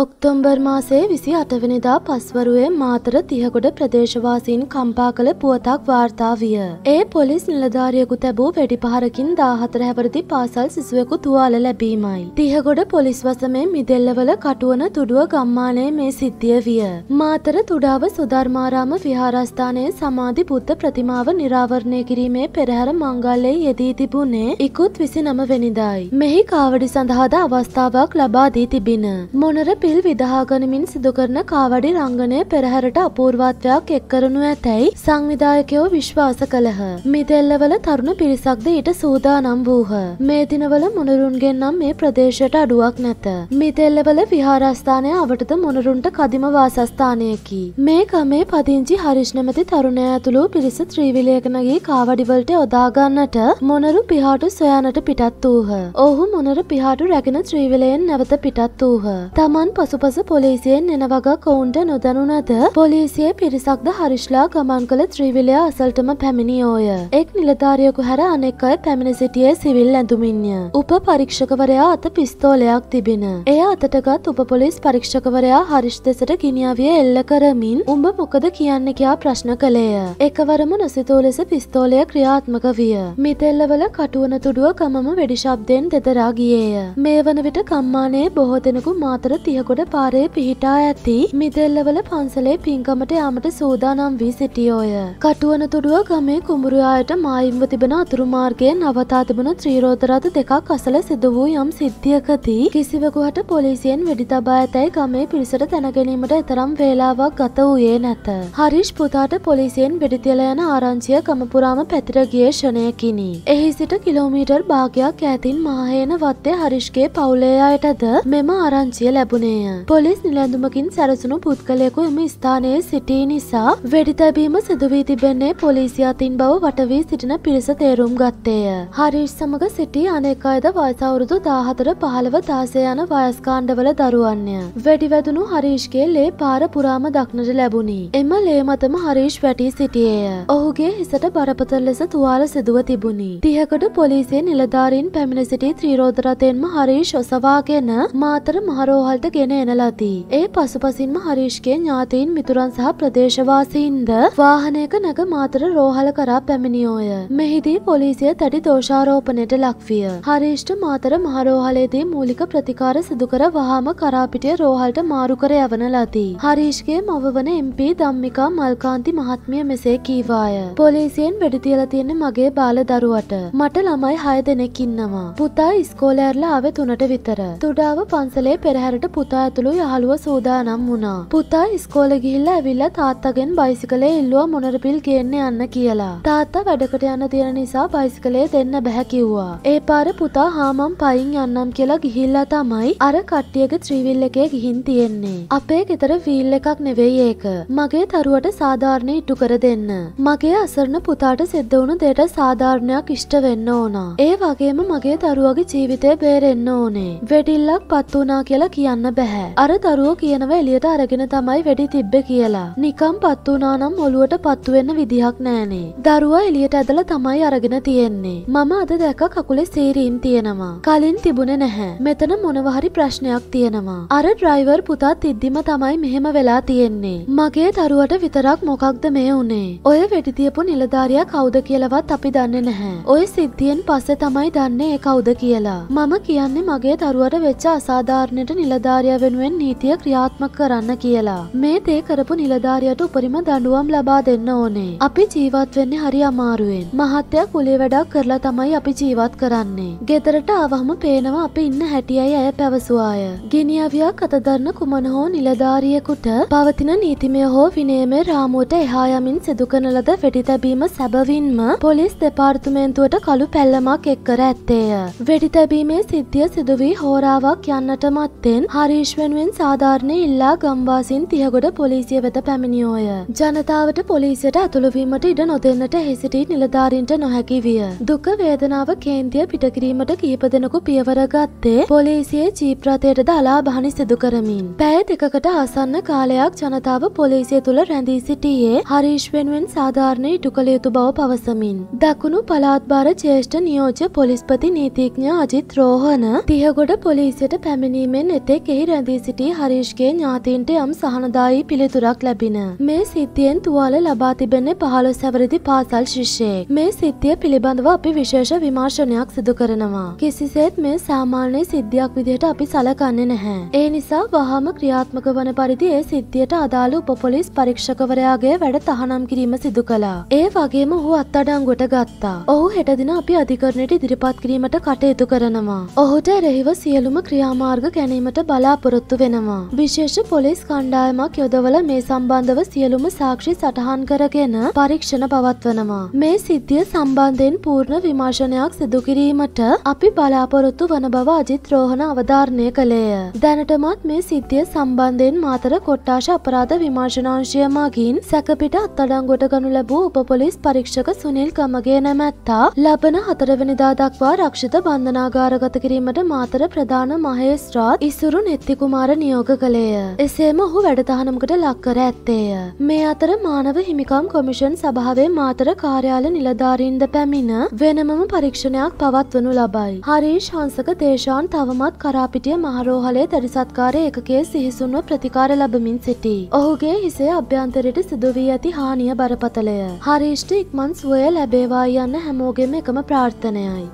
ඔක්තොම්බර් මාසේ විසි අටවනිදා පස්වරුවේ මාතර තිහකොඩ ප්‍රදේශවාසීන් කම්පා කළ පුවතක් වාර්තා විය. ඒ පොලිස් නිලධාරියකු තැබූ වැඩි පහරකින් දාහතර හැවරදි පාසල් සිසුවකු තුවාල ලැබීමයි. තිහකොඩ පොලිස් වසමේ මිදෙල්ලවල කටුවන තුඩුව ගම්මානය මේ සිද්ධිය විය. මාතර තුඩාව සුධර්මාරාම විහාරස්ථානයේ සමාධි බුද්ධ ප්‍රතිමාව නිරාවරණය කිරීමේ පෙරහැර මංගල්ලේ යෙදී තිබුණේ ඉකුත් විසි නම වෙනිදායි. මෙහි කාවඩි සඳහාද අවස්ථාවක් ලබා දී තිබින. මොනර පි පිල් විදහාගනමින් සිදුකරන කාවඩි රංගනය පෙරහැරට අපූර්වාත්වයක් එක්කරනු ඇතැයි සංවිධායකයෝ විශ්වාස කළහ. මිදෙල්ලවල තරුණ පිරිසක්ද ඊට සූදානම් වූහ. මේ දිනවල මොනරුන්ගෙන් නම් මේ ප්‍රදේශයට අඩුවක් නැත. මිදෙල්ලවල විහාරස්ථානය අවටද මොනරුන්ට කදිම වාසස්ථානයකි. මේ කමේ පදිංචි හරිෂ්නමති තරුණය ඇතුළු පිරිස ත්‍රීවිලයකනගේ කාවඩිවලට යොදාගන්නට මොනරු පිහාටු සොයානට පිටත් වූහ. ඔහු මොනර පිහාටු රැගෙන ත්‍රීවිලයෙන් නැවත පිටත් වූහ. තමන් පසුපස පොලිසියෙන් එන වගක් ඔවුන්ට නොදනුනද පොලිසිය පිරිසක්ද හරිශ්ලා ගමන් කළ ත්‍රීවිලය අසල්ටම පැමිණියෝය. එක් නිලධාරියකු හැර අනෙක් අය පැමිණ සිටියේ සිවිල් ඇඳුමින්ය. උප පරීක්ෂකවරයා අත පිස්තෝලයක් තිබෙන. එය අතටගත් උප පොලිස් පරීක්ෂකවරයා හරිෂ් දෙසට ගිනිියාවිය එල්ල කරමින් උඹ මොකද කියන්න කියා ප්‍රශ්න කළේය. එකවරම නොසිතූ ලෙස පිස්තෝලය ක්‍රියාත්මක විය. මිතෙල්ලවල කටුවන තුඩුව ගමම වැඩිශබ්දයෙන් දෙදරා ගියේය. මේ වන විට කම්මානයේ බොහෝ දෙනෙකු මාතර තිය ගියගොඩ පාරේ පිහිටා ඇති මිදෙල්ලවල පන්සලේ පින්කමට යාමට සූදානම් වී සිටියෝය. කටුවන තුඩුව ගමේ කුමරුයායට මායිම්ව තිබෙන අතුරුමාර්ගය නවතා තිබුණු ත්‍රීරෝධරත දෙකක් අසල සිදු වූ යම් සිද්ධියකදී කිසිවකුහට පොලිසියෙන් වෙඩි තබා ඇතැයි ගමේ පිරිසට දැනගැනීමට එතරම් වේලාවක් ගත වූයේ නැත. හරිෂ් පුතාට පොලිසියෙන් වෙඩිතියල යන ආරංචිය කමපුරාම පැතිර ගිය ෂණයකිනි. එහි සිට කිලෝමීටර් භාගයක් ඇතින් මාහේන වත්තේ හරිෂ්ගේ පවුලේ අයටද මෙම ආරංචිය ලැබුණේ ස්ථානය. පොලිස් නිලැඳුමකින් සැරසුණු පුද්ගලයෙකු එම ස්ථානයේ සිටී නිසා වෙඩිතැබීම සිදුවී තිබෙන්නේ පොලිසිය අතින් බව වටවී සිටින පිරිස තේරුම් ගත්තේය. හරිෂ් සමග සිටි අනෙක් අයද වයසවුරුදු දාහතර පහළව දාසය යන වයස්කාණ්ඩවල දරුවන්ය. වැඩිවැදුණු හරීෂ්ගේ ලේ පාර පුරාම දක්නට ලැබුණි. එම ලේ මතම හරීෂ් වැටී සිටියේය. ඔහුගේ හිසට බරපතල ලෙස තුවාල සිදුව තිබුණි. තිහකට පොලිසිය නිලධාරීන් පැමිණ සිටි ත්‍රීරෝධ රථයෙන්ම හරීෂ් ඔසවාගෙන මාතර මහරෝහල්ට ගෙන එන ලදී. ඒ පසුපසින්ම හරීෂ්ගේ ඥාතීන් මිතුරන් සහ ප්‍රදේශවාසීන්ද වාහනයක නැග මාතර රෝහල කරා පැමිණියෝය. මෙහිදී පොලිසිය තඩි දෝෂාරෝපණයට ලක්විය. හරීෂ්ට මාතර මහරෝහලේදී මූලික ප්‍රතිකාර සිදුකර වහාම කරාපිටිය රෝහල්ට මාරු කර යවන ලදී. හරීෂ්ගේ මවවන MP ධම්මිකා මල්කාන්ති මහත්මිය මෙසේ කීවාය. පොලිසියෙන් වෙඩි තියලා තියෙන මගේ බාල දරුවට. මට ළමයි 6 දෙනෙක් ඉන්නවා. පුතා ඉස්කෝලේ ඇරලා ආවේ 3ට විතර. තුඩාව පන්සලේ පෙරහැරට පුතා පුතා ඇතුළු යහළුව සූදානම් වුණා. පුතා ඉස්කෝල ගිහිල්ලා ඇවිල්ලා තාත්තගෙන් බයිසිකලේ ඉල්ලුවා මොනරපිල් ගේන්න යන්න කියලා. තාත්තා වැඩකට යන්න තියෙන නිසා බයිසිකලේ දෙන්න බැහැ කිව්වා. ඒ පාර පුතා හාමම් පයින් යන්නම් කියලා ගිහිල්ලා තමයි අර කට්ටියගේ ත්‍රීවිල් එකේ ගිහින් තියෙන්නේ. අපේ ගෙදර වීල් එකක් නෙවෙයි ඒක. මගේ තරුවට සාධාරණ ඉටු කර දෙන්න. මගේ අසරණ පුතාට සිද්ධ වුණු දෙයට සාධාරණයක් ඉෂ්ට වෙන්න ඕනා. ඒ වගේම මගේ තරුවගේ ජීවිතය බේරෙන්න ඕනේ. වෙඩිල්ලක් පත් වුණා කියලා කියන්න බැහැ. අර දරුවෝ කියනව එලියට අරගෙන තමයි වැඩි තිබ්බ කියලා. නිකම් පත් වුණා නම් ඔලුවට පත්තු වෙන්න විදිහක් නෑනේ. දරුවා එලියට ඇදලා තමයි අරගෙන තියෙන්නේ. මම අද දැක්ක කකුලේ සීරීම් තියෙනවා. කලින් තිබුණේ නැහැ. මෙතන මොනවා හරි ප්‍රශ්නයක් තියෙනවා. අර ඩ්‍රයිවර් පුතා තිද්දිම තමයි මෙහෙම වෙලා තියෙන්නේ. මගේ දරුවට විතරක් මොකක්ද මේ උනේ? ඔය වෙඩි තියපු නිලධාරියා කවුද කියලාවත් අපි දන්නේ නැහැ. ඔය සිද්ධියෙන් පස්සේ තමයි දන්නේ ඒ කවුද කියලා. මම කියන්නේ මගේ දරුවට වෙච්ච අසාධාරණයට නිලධාරියා නිලධාරිය වෙනුවෙන් නීතිය ක්‍රියාත්මක කරන්න කියලා. මේ තේ කරපු නිලධාරියට උපරිම දඩුවම් ලබා දෙන්න ඕනේ. අපි ජීවත් වෙන්නේ හරි අමාරුවෙන්. මහත්තයා කුලේ වැඩක් කරලා තමයි අපි ජීවත් කරන්නේ. ගෙදරට ආවහම පේනවා අපි ඉන්න හැටියයි ඇය පැවසුවාය. ගිනිියවියක් අතදරන්න කුමන හෝ නිලධාරියෙකුට පවතින නීතිමය හෝ විනේමේ රාමුවට එහා යමින් සිදුකන ලද වෙඩි තැබීම සැබවින්ම පොලිස් දෙපාර්තමේන්තුවට කළු පැල්ලමක් එක්කර ඇත්තේය. වෙඩි තැබීමේ සිද්ධිය සිදුවී හෝරාවක් යන්නට මත්තෙන් හරි හරීෂ් වෙනුවෙන් සාධාරණය ඉල්ලා ගම්වාසින් තියගොඩ පොලිසිය වෙත පැමිණියෝය. ජනතාවට පොලිසියට ඇතුළවීමට ඉඩ නොදන්නට හෙසිටී නිලධාරින්ට නොහැකි විය. දුක වේදනාව කේන්තිය පිටකිරීමට කිහිප දෙනකු පියවර ගත්තේ පොලිසියේ චීප්‍රතයට දලා බහනි සිදු කරමින්. පැය දෙකකට ආසන්න කාලයක් ජනතාව පොලිසිය තුළ රැඳී සිටියේ හරීෂ් වෙනුවෙන් සාධාරණය ඉටු කළ යුතු බව පවසමින්. දකුණු පලාත්භාර ජේෂ්ඨ නියෝජ පොලිස්පති නීතිඥ අජිත් රෝහණ තියගොඩ පොලිසියට පැමිණීමෙන් එතෙක් එහි රැඳී සිටි හරීෂ්ගේ ඥාතීන්ට යම් සහනදායි පිළිතුරක් ලැබින. මේ සිද්ධියෙන් තුවාල ලබා තිබෙන්නේ පහළොස් හැවරදි පාසල් ශිෂ්‍යයෙක්. මේ සිද්ධිය පිළිබඳව අපි විශේෂ විමර්ශනයක් සිදු කරනවා. කිසිසේත් මේ සාමාන්‍ය සිද්ධියක් විදිහට අපි සලකන්නේ නැහැ. ඒ නිසා වහාම ක්‍රියාත්මක වන පරිදි ඒ සිද්ධියට අදාළ උපපොලිස් පරීක්ෂකවරයාගේ වැඩ තහනම් කිරීම සිදු කළා. ඒ වගේම ඔහු අත්අඩංගුවට ගත්තා. ඔහු හෙට දින අපි අධිකරණයට ඉදිරිපත් කිරීමට කටයුතු කරනවා. ඔහුට එරෙහිව සියලුම ක්‍රියාමාර්ග ගැනීමට බලා බලාපොරොත්තු වෙනවා. විශේෂ පොලිස් කණ්ඩායමක් යොදවල මේ සම්බන්ධව සියලුම සාක්ෂි සටහන් කරගෙන පරීක්ෂණ පවත්වනවා. මේ සිද්ධිය සම්බන්ධයෙන් පූර්ණ විමර්ශනයක් සිදුකිරීමට අපි බලාපොරොත්තු වන බව අජිත් රෝහණ අවධාරණය කළේය. දැනටමත් මේ සිද්ධිය සම්බන්ධයෙන් මාතර කොට්ටාශ අපරාධ විමර්ශනාංශය මගින් සැකපිට අත්තඩංගොට ගනු ලැබූ උපපොලිස් පරීක්ෂක සුනිල් කමගේ නැමැත්තා ලබන හතරවනිදා දක්වා රක්ෂිත බන්ධනාගාරගත කිරීමට මාතර ප්‍රධාන මහේස්ත්‍රාත් ඉසුරු සිත්තිකුමාර නියෝග කළේය. එසේම ඔහු වැඩතහනමකට ලක්කර ඇත්තේය. මේ අතර මානව හිමිකම් කොමිෂන් සභාවේ මාතර කාර්යාල නිලධාරීන්ද පැමිණ වෙනමම පරීක්ෂණයක් පවත්වනු ලබයි. හරීෂ් හංසක දේශාන් තවමත් කරාපිටිය මහරෝහලේ තරිසත්කාරය එකකේ සිහිසුන්ව ප්‍රතිකාර ලබමින් සිටි. ඔහුගේ හිසේ අභ්‍යන්තරයට සිදුවී ඇති හානිය බරපතලය. හරීෂ්ට ඉක්මන් සුවය ලැබේවා යන්න හැමෝගෙම එකම ප්‍රාර්ථනයයි.